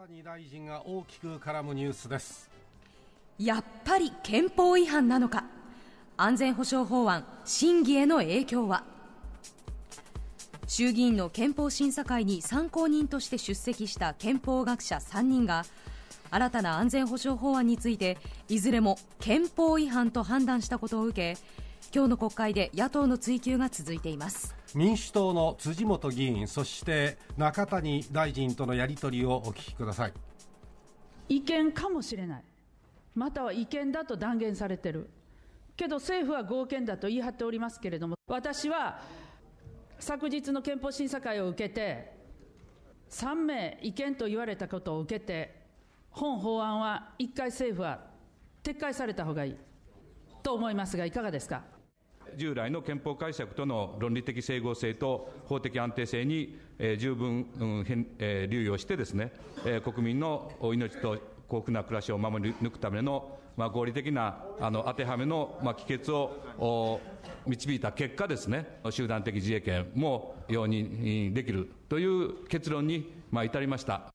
谷大臣が大きく絡むニュースですやっぱり憲法違反なのか安全保障法案審議への影響は衆議院の憲法審査会に参考人として出席した憲法学者3人が新たな安全保障法案についていずれも憲法違反と判断したことを受け今日の国会で野党の追及が続いています民主党の辻元議員そして中谷大臣とのやり取りをお聞きください違憲かもしれないまたは違憲だと断言されてるけど政府は合憲だと言い張っておりますけれども私は昨日の憲法審査会を受けて3名違憲と言われたことを受けて本法案は1回政府は撤回されたほうがいいと思いますが、いかがですか。従来の憲法解釈との論理的整合性と法的安定性に、えー、十分、うんえー、留意をしてですね、えー、国民の命と幸福な暮らしを守り抜くための、まあ、合理的なあの当てはめの、まあ、帰結を導いた結果ですね、集団的自衛権も容認できるという結論に、まあ、至りました。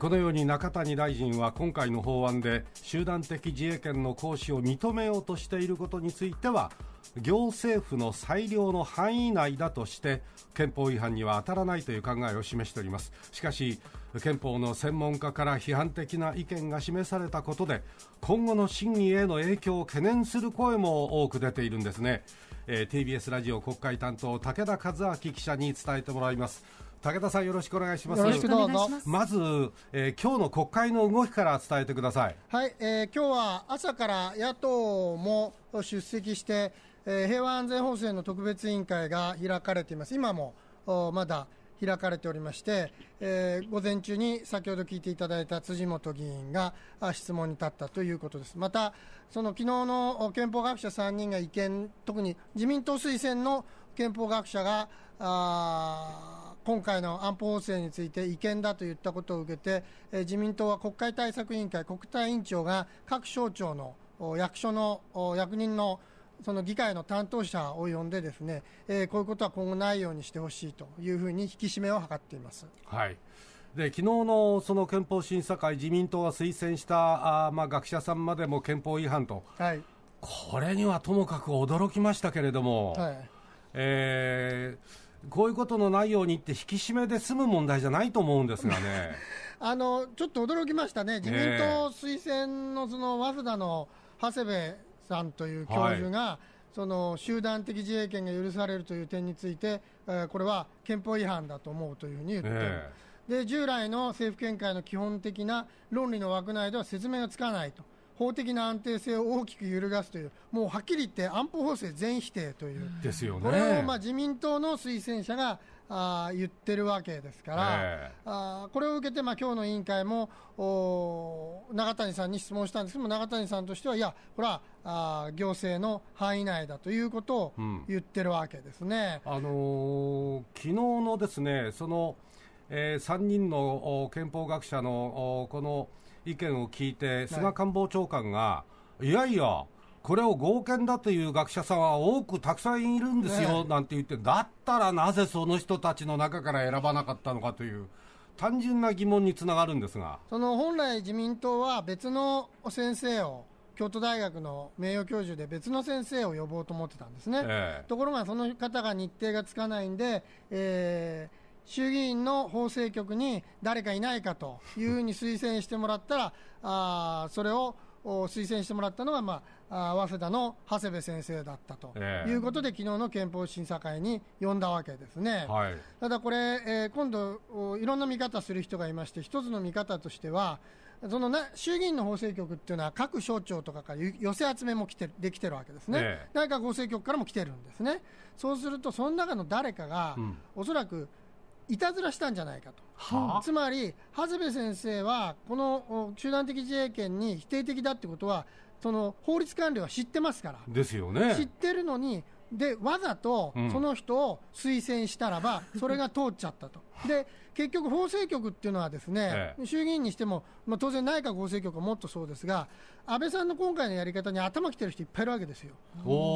このように中谷大臣は今回の法案で集団的自衛権の行使を認めようとしていることについては行政府の裁量の範囲内だとして憲法違反には当たらないという考えを示しておりますしかし憲法の専門家から批判的な意見が示されたことで今後の審議への影響を懸念する声も多く出ているんですね、えー、TBS ラジオ国会担当武田和明記者に伝えてもらいます武田さんよろしくお願いします。よろしくどうぞ。まず、えー、今日の国会の動きから伝えてください。はい、えー、今日は朝から野党も出席して、えー、平和安全法制の特別委員会が開かれています。今もまだ開かれておりまして、えー、午前中に先ほど聞いていただいた辻元議員が質問に立ったということです。また、その昨日の憲法学者3人が意見、特に自民党推薦の憲法学者が、あ今回の安保法制について違憲だと言ったことを受けて、え自民党は国会対策委員会、国対委員長が各省庁の役所の役人のその議会の担当者を呼んでですね、えー、こういうことは今後ないようにしてほしいというふうに引き締めを図っています。はい。で昨日のその憲法審査会、自民党が推薦したあまあ学者さんまでも憲法違反と、はい、これにはともかく驚きましたけれども、はい、えーこういうことのないようにって引き締めで済む問題じゃないと思うんですがね あのちょっと驚きましたね、自民党推薦のその早稲田の長谷部さんという教授が、その集団的自衛権が許されるという点について、えー、これは憲法違反だと思うというふうに言ってねで従来の政府見解の基本的な論理の枠内では説明がつかないと、法的な安定性を大きく揺るがすという、もうはっきり言って安保法制全否定という、ですよね、これをまあ自民党の推薦者があ言ってるわけですから、えー、あこれを受けて、まあ今日の委員会もお永谷さんに質問したんですけども、永谷さんとしては、いや、ほら、あ行政の範囲内だということを言ってるわけですね、うん、あのー、昨日のですねその、えー、3人の憲法学者のこの意見を聞いて、菅官房長官が、いやいや、これを合憲だという学者さんは多くたくさんいるんですよ、なんて言って、だったらなぜその人たちの中から選ばなかったのかという。単純な疑問につながるんですがその本来、自民党は別の先生を京都大学の名誉教授で別の先生を呼ぼうと思ってたんですね、えところがその方が日程がつかないんで、え衆議院の法制局に誰かいないかというふうに推薦してもらったら、あそれを推薦してもらったのが、まあ、早稲田の長谷部先生だったということで、えー、昨日の憲法審査会に呼んだわけですね、はい、ただこれ、えー、今度、いろんな見方する人がいまして、一つの見方としては、そのな衆議院の法制局っていうのは、各省庁とかから寄せ集めも来てできてるわけですね、え内閣法制局からも来てるんですね、そうすると、その中の誰かが、うん、おそらくいたずらしたんじゃないかと、はあ、つまり長谷部先生はこの集団的自衛権に否定的だってことはその法律官僚は知ってますからですよね知ってるのにでわざとその人を推薦したらば、それが通っちゃったと、で結局、法制局っていうのはですね、ええ、衆議院にしても、まあ、当然、内閣法制局はもっとそうですが安倍さんの今回のやり方に頭きてる人いっぱいいるわけですよ、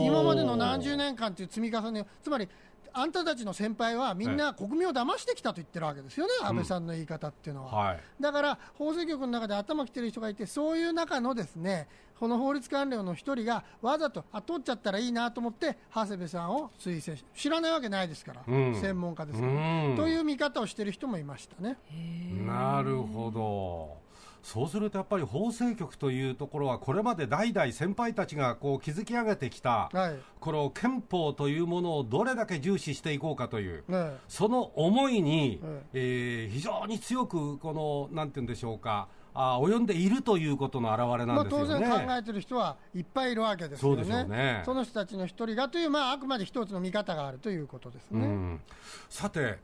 今までの何十年間という積み重ねつまりあんたたちの先輩はみんな国民を騙してきたと言ってるわけですよね、安倍さんの言い方っていうのは。うんはい、だから、法制局の中で頭きてる人がいて、そういう中のですねこの法律官僚の一人がわざとあ取っちゃったらいいなと思って、長谷部さんを推薦し、知らないわけないですから、うん、専門家ですから、うん、という見方をしてる人もいましたね。なるほど。そうするとやっぱり法制局というところは、これまで代々先輩たちがこう築き上げてきた、はい、この憲法というものをどれだけ重視していこうかという、ね、その思いに、ね、えー、非常に強く、このなんていうんでしょうか。あ及んでいるということの表れなんですよね、まあ、当然考えてる人はいっぱいいるわけですよね、そねその人たちの一人がという、まあ、あくまで一つの見方があるということですね、うん、さて、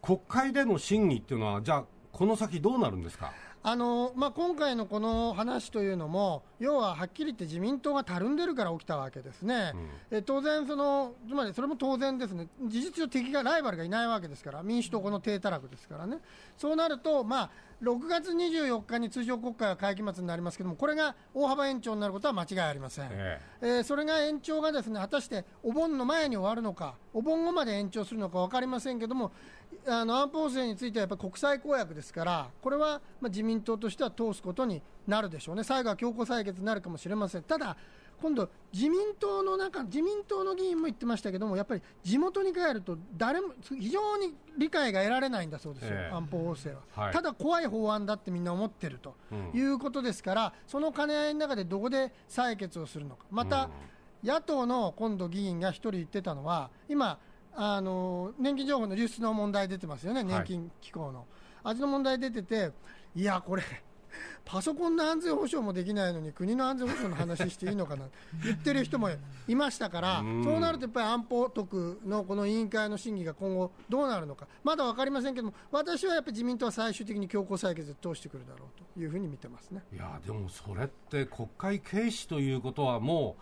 国会での審議っていうのは、じゃあ、この先どうなるんですか。あのまあ、今回のこの話というのも、要ははっきり言って自民党がたるんでるから起きたわけですね、うん、え当然その、つまりそれも当然ですね、事実上、敵が、ライバルがいないわけですから、民主党、この低たらくですからね、そうなると、まあ、6月24日に通常国会は会期末になりますけれども、これが大幅延長になることは間違いありません、えええー、それが延長がですね果たしてお盆の前に終わるのか、お盆後まで延長するのか分かりませんけれども、あの安保法制についてはやっぱ国際公約ですから、これはまあ自民党としては通すことになるでしょうね、最後は強行採決になるかもしれません。ただ今度、自民党の中、自民党の議員も言ってましたけども、やっぱり地元に帰ると、誰も、非常に理解が得られないんだそうですよ、えー、安保法制は、はい、ただ怖い法案だってみんな思ってると、いうことですから、うん、その兼ね合いの中でどこで採決をするのか、また、うん、野党の今度、議員が1人言ってたのは、今、あの年金情報の流出の問題出てますよね、年金機構の。はい、味の問題出てて、いや、これ、パソコンの安全保障もできないのに国の安全保障の話していいのかな言ってる人もいましたから、そうなるとやっぱり安保特のこの委員会の審議が今後どうなるのかまだ分かりませんけども私はやっぱり自民党は最終的に強行採決で通してくるだろうというふうに見てますねいやでもそれって国会軽視ということはも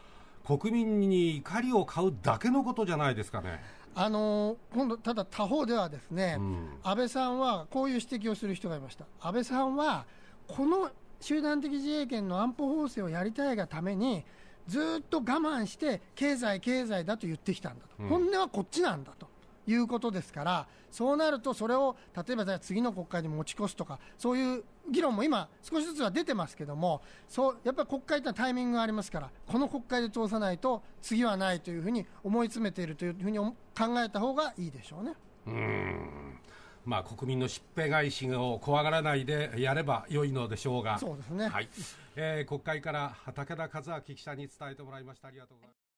う国民に怒りを買うだけのことじゃないですかね。あの今度ただ他方ではですね、うん、安倍さんはこういう指摘をする人がいました。安倍さんはこの集団的自衛権の安保法制をやりたいがために、ずっと我慢して、経済、経済だと言ってきたんだと、うん、本音はこっちなんだと。いうことですから、そうなると、それを例えば次の国会に持ち越すとか、そういう議論も今、少しずつは出てますけども、そうやっぱり国会ってタイミングがありますから、この国会で通さないと、次はないというふうに思い詰めているというふうに考えた方がいいでしょうね。うんまあ、国民のしっぺ返しを怖がらないでやれば良いのでしょうがそうですね、はいえー、国会から武田和明記者に伝えてもらいました。ありがとうございます